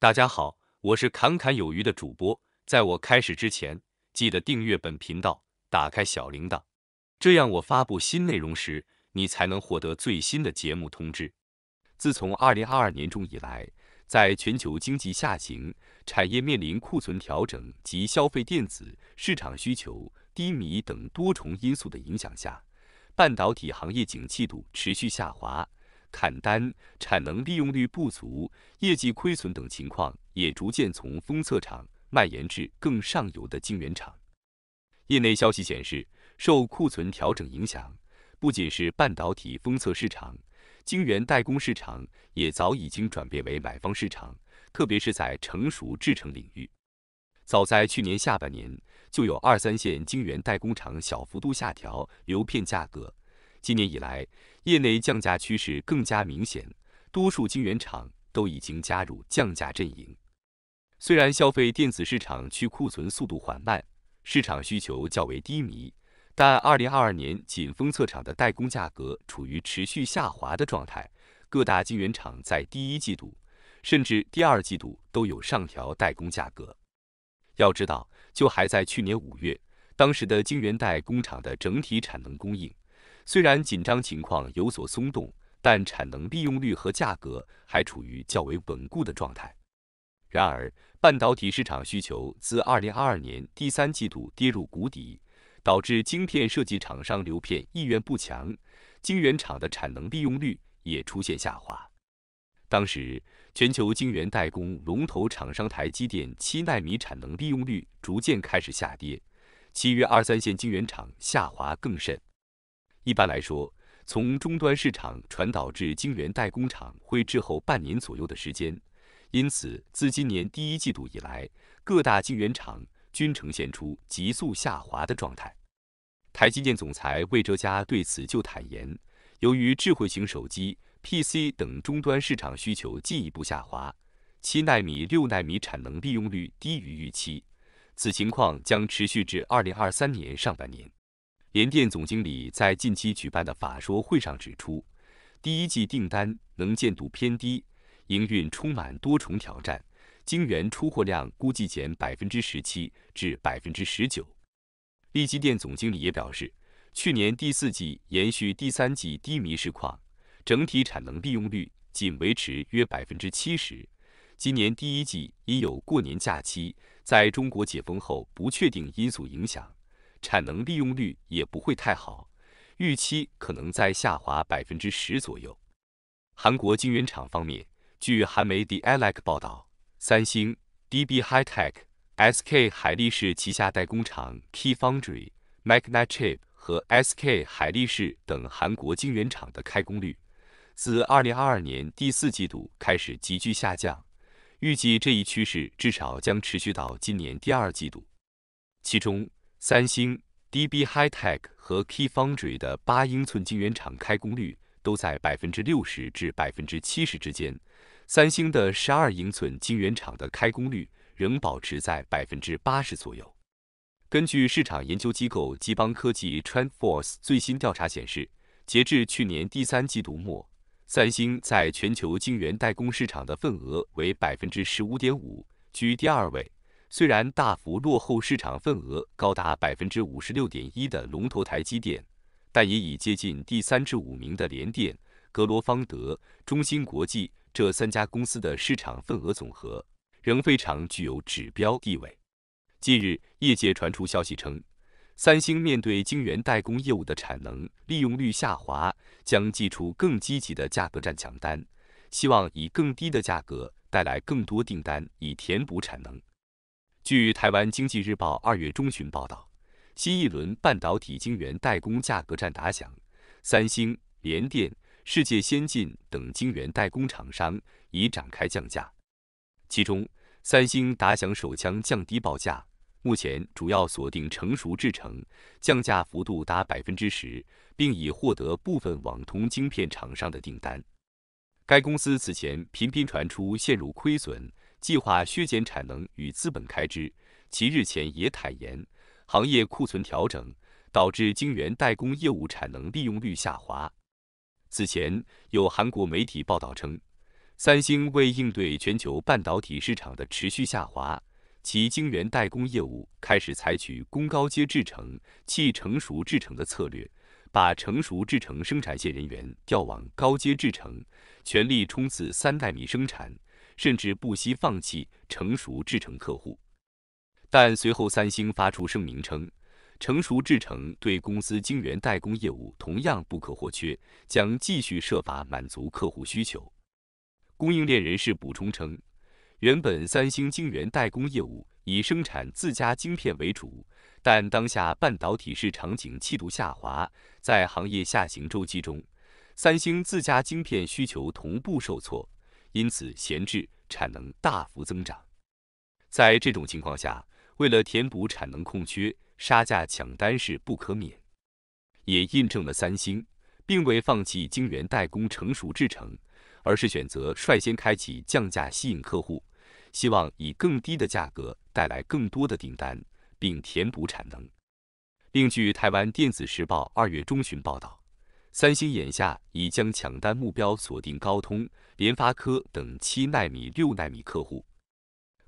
大家好，我是侃侃有余的主播。在我开始之前，记得订阅本频道，打开小铃铛，这样我发布新内容时，你才能获得最新的节目通知。自从2022年中以来，在全球经济下行、产业面临库存调整及消费电子市场需求低迷等多重因素的影响下，半导体行业景气度持续下滑。砍单、产能利用率不足、业绩亏损等情况也逐渐从封测厂蔓延至更上游的晶圆厂。业内消息显示，受库存调整影响，不仅是半导体封测市场，晶圆代工市场也早已经转变为买方市场，特别是在成熟制程领域。早在去年下半年，就有二三线晶圆代工厂小幅度下调流片价格。今年以来，业内降价趋势更加明显，多数晶圆厂都已经加入降价阵营。虽然消费电子市场去库存速度缓慢，市场需求较为低迷，但二零二二年仅封测厂的代工价格处于持续下滑的状态。各大晶圆厂在第一季度甚至第二季度都有上调代工价格。要知道，就还在去年五月，当时的晶圆代工厂的整体产能供应。虽然紧张情况有所松动，但产能利用率和价格还处于较为稳固的状态。然而，半导体市场需求自2022年第三季度跌入谷底，导致晶片设计厂商流片意愿不强，晶圆厂的产能利用率也出现下滑。当时，全球晶圆代工龙头厂商台积电七纳米产能利用率逐渐开始下跌，其余二三线晶圆厂下滑更甚。一般来说，从终端市场传导至晶圆代工厂会滞后半年左右的时间。因此，自今年第一季度以来，各大晶圆厂均呈现出急速下滑的状态。台积电总裁魏哲嘉对此就坦言，由于智慧型手机、PC 等终端市场需求进一步下滑，七纳米、六纳米产能利用率低于预期，此情况将持续至二零二三年上半年。联电总经理在近期举办的法说会上指出，第一季订单能见度偏低，营运充满多重挑战，晶圆出货量估计减百分之十七至百分之十九。利基电总经理也表示，去年第四季延续第三季低迷市况，整体产能利用率仅维持约百分之七十。今年第一季已有过年假期，在中国解封后不确定因素影响。产能利用率也不会太好，预期可能在下滑百分之十左右。韩国晶圆厂方面，据韩媒 The a l e c 报道，三星、DB Hi Tech、SK 海力士旗下代工厂 Key Foundry、Magnachip 和 SK 海力士等韩国晶圆厂的开工率，自2022年第四季度开始急剧下降，预计这一趋势至少将持续到今年第二季度。其中，三星、DB Hi Tech 和 Key Foundry 的八英寸晶圆厂开工率都在百分之六十至百分之七十之间，三星的十二英寸晶圆厂的开工率仍保持在百分之八十左右。根据市场研究机构基邦科技 （TrendForce） 最新调查显示，截至去年第三季度末，三星在全球晶圆代工市场的份额为百分之十五点五，居第二位。虽然大幅落后市场份额高达百分之五十六点一的龙头台积电，但也已接近第三至五名的联电、格罗方德、中芯国际这三家公司的市场份额总和，仍非常具有指标地位。近日，业界传出消息称，三星面对晶圆代工业务的产能利用率下滑，将祭出更积极的价格战抢单，希望以更低的价格带来更多订单，以填补产能。据台湾经济日报二月中旬报道，新一轮半导体晶圆代工价格战打响，三星、联电、世界先进等晶圆代工厂商已展开降价。其中，三星打响“手枪”降低报价，目前主要锁定成熟制程，降价幅度达百分之十，并已获得部分网通晶片厂商的订单。该公司此前频频传出陷入亏损。计划削减产能与资本开支，其日前也坦言，行业库存调整导致晶圆代工业务产能利用率下滑。此前有韩国媒体报道称，三星为应对全球半导体市场的持续下滑，其晶圆代工业务开始采取攻高阶制程、弃成熟制程的策略，把成熟制程生产线人员调往高阶制程，全力冲刺三代米生产。甚至不惜放弃成熟制程客户，但随后三星发出声明称，成熟制程对公司晶圆代工业务同样不可或缺，将继续设法满足客户需求。供应链人士补充称，原本三星晶圆代工业务以生产自家晶片为主，但当下半导体市场景气度下滑，在行业下行周期中，三星自家晶片需求同步受挫。因此，闲置产能大幅增长。在这种情况下，为了填补产能空缺，杀价抢单是不可免，也印证了三星并未放弃晶圆代工成熟制程，而是选择率先开启降价吸引客户，希望以更低的价格带来更多的订单，并填补产能。另据台湾电子时报二月中旬报道。三星眼下已将抢单目标锁定高通、联发科等七纳米、六纳米客户。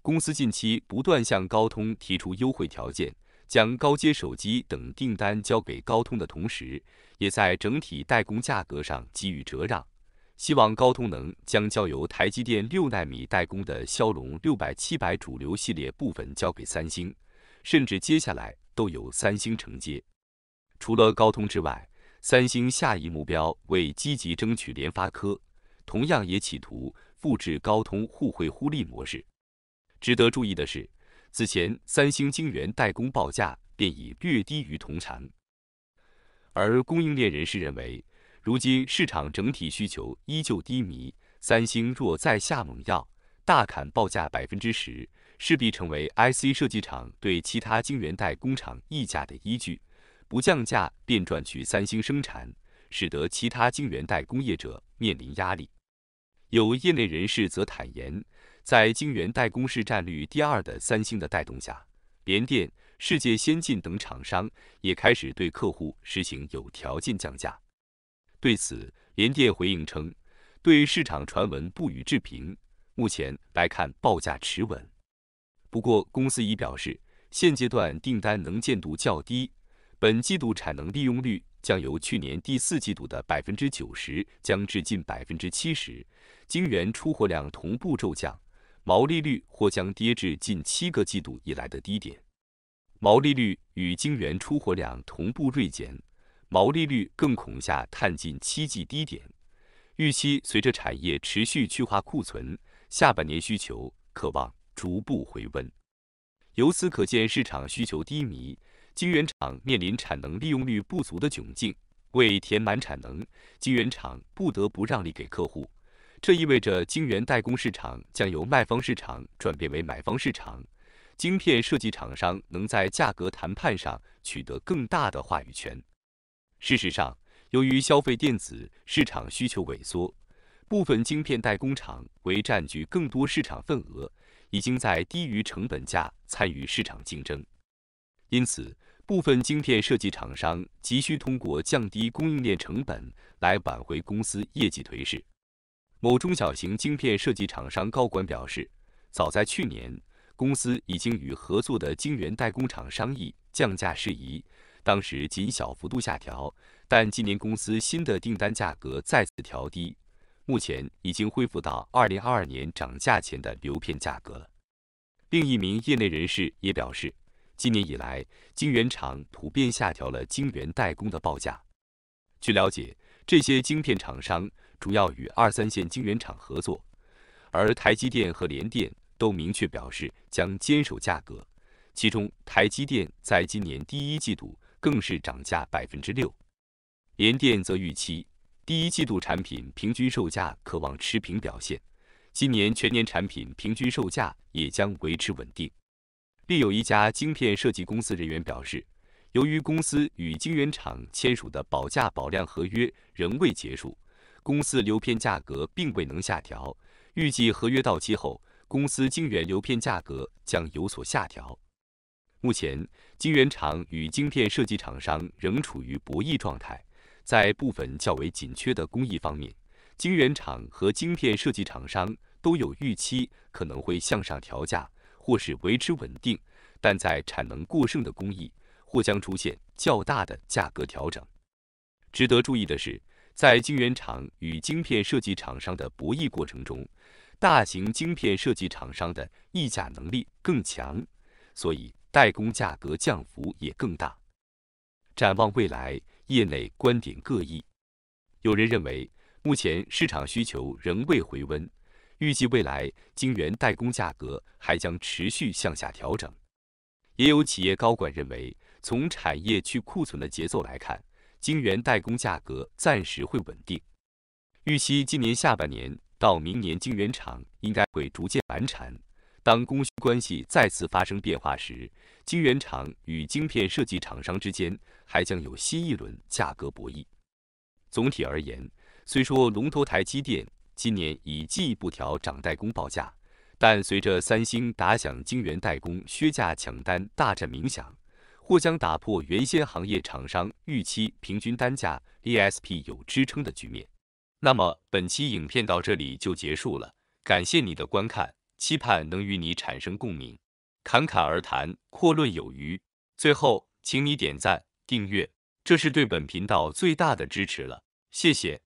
公司近期不断向高通提出优惠条件，将高阶手机等订单交给高通的同时，也在整体代工价格上给予折让，希望高通能将交由台积电六纳米代工的骁龙六百七百主流系列部分交给三星，甚至接下来都由三星承接。除了高通之外，三星下一目标为积极争取联发科，同样也企图复制高通互惠互利模式。值得注意的是，此前三星晶圆代工报价便已略低于同产，而供应链人士认为，如今市场整体需求依旧低迷，三星若再下猛药，大砍报价百分之十，势必成为 IC 设计厂对其他晶圆代工厂溢价的依据。不降价便赚取三星生产，使得其他晶圆代工业者面临压力。有业内人士则坦言，在晶圆代工市占率第二的三星的带动下，联电、世界先进等厂商也开始对客户实行有条件降价。对此，联电回应称，对市场传闻不予置评，目前来看报价持稳。不过，公司已表示，现阶段订单能见度较低。本季度产能利用率将由去年第四季度的百分之九十降至近百分之七十，晶圆出货量同步骤降，毛利率或将跌至近七个季度以来的低点。毛利率与晶圆出货量同步锐减，毛利率更恐下探近七季低点。预期随着产业持续去化库存，下半年需求渴望逐步回温。由此可见，市场需求低迷。晶圆厂面临产能利用率不足的窘境，为填满产能，晶圆厂不得不让利给客户。这意味着晶圆代工市场将由卖方市场转变为买方市场，晶片设计厂商能在价格谈判上取得更大的话语权。事实上，由于消费电子市场需求萎缩，部分晶片代工厂为占据更多市场份额，已经在低于成本价参与市场竞争。因此，部分晶片设计厂商急需通过降低供应链成本来挽回公司业绩颓势。某中小型晶片设计厂商高管表示，早在去年，公司已经与合作的晶圆代工厂商议降价事宜，当时仅小幅度下调，但今年公司新的订单价格再次调低，目前已经恢复到二零二二年涨价前的流片价格了。另一名业内人士也表示。今年以来，晶圆厂普遍下调了晶圆代工的报价。据了解，这些晶片厂商主要与二三线晶圆厂合作，而台积电和联电都明确表示将坚守价格。其中，台积电在今年第一季度更是涨价百分之六，联电则预期第一季度产品平均售价可望持平表现，今年全年产品平均售价也将维持稳定。另有一家晶片设计公司人员表示，由于公司与晶圆厂签署的保价保量合约仍未结束，公司流片价格并未能下调。预计合约到期后，公司晶圆流片价格将有所下调。目前，晶圆厂与晶片设计厂商仍处于博弈状态，在部分较为紧缺的工艺方面，晶圆厂和晶片设计厂商都有预期可能会向上调价。或是维持稳定，但在产能过剩的工艺或将出现较大的价格调整。值得注意的是，在晶圆厂与晶片设计厂商的博弈过程中，大型晶片设计厂商的溢价能力更强，所以代工价格降幅也更大。展望未来，业内观点各异，有人认为目前市场需求仍未回温。预计未来晶圆代工价格还将持续向下调整。也有企业高管认为，从产业去库存的节奏来看，晶圆代工价格暂时会稳定。预期今年下半年到明年，晶圆厂应该会逐渐完产。当供需关系再次发生变化时，晶圆厂与晶片设计厂商之间还将有新一轮价格博弈。总体而言，虽说龙头台积电。今年已进一步调涨代工报价，但随着三星打响晶圆代工削价抢单大战，冥想或将打破原先行业厂商预期平均单价 ESP 有支撑的局面。那么本期影片到这里就结束了，感谢你的观看，期盼能与你产生共鸣。侃侃而谈，阔论有余。最后，请你点赞、订阅，这是对本频道最大的支持了，谢谢。